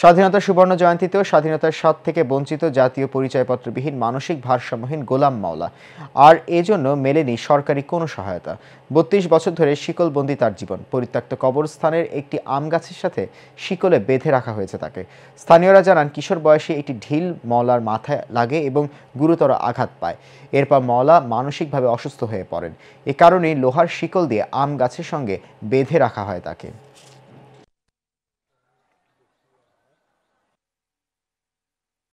স্বাধীনতা সুবর্ণ জয়ন্তীতেও স্বাধীনতার স্বাদ থেকে বঞ্চিত জাতীয় পরিচয়পত্রবিহীন মানসিক ভারসাম্যহীন গোলাম মাওলা আর এজন্য মেলেনি সরকারি কোনো সহায়তা বত্রিশ বছর ধরে শিকলবন্দি তার জীবন পরিত্যক্ত কবরস্থানের একটি আম গাছের সাথে শিকলে বেঁধে রাখা হয়েছে তাকে স্থানীয়রা জানান কিশোর বয়সে একটি ঢিল মওলার মাথায় লাগে এবং গুরুতর আঘাত পায় এরপর মওলা মানসিকভাবে অসুস্থ হয়ে পড়েন এ কারণে লোহার শিকল দিয়ে আম গাছের সঙ্গে বেঁধে রাখা হয় তাকে